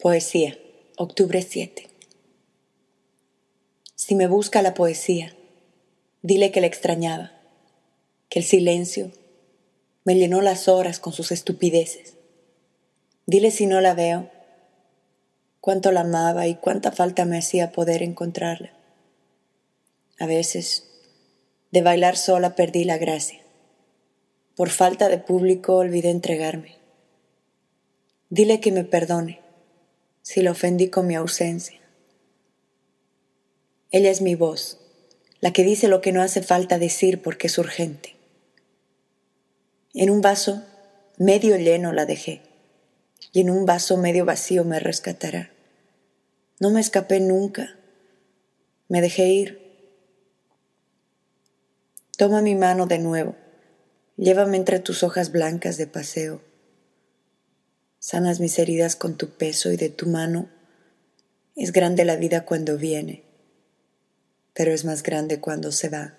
Poesía, octubre 7. Si me busca la poesía, dile que la extrañaba, que el silencio me llenó las horas con sus estupideces. Dile si no la veo, cuánto la amaba y cuánta falta me hacía poder encontrarla. A veces, de bailar sola perdí la gracia. Por falta de público olvidé entregarme. Dile que me perdone si la ofendí con mi ausencia. Ella es mi voz, la que dice lo que no hace falta decir porque es urgente. En un vaso medio lleno la dejé y en un vaso medio vacío me rescatará. No me escapé nunca, me dejé ir. Toma mi mano de nuevo, llévame entre tus hojas blancas de paseo Sanas mis heridas con tu peso y de tu mano. Es grande la vida cuando viene, pero es más grande cuando se va.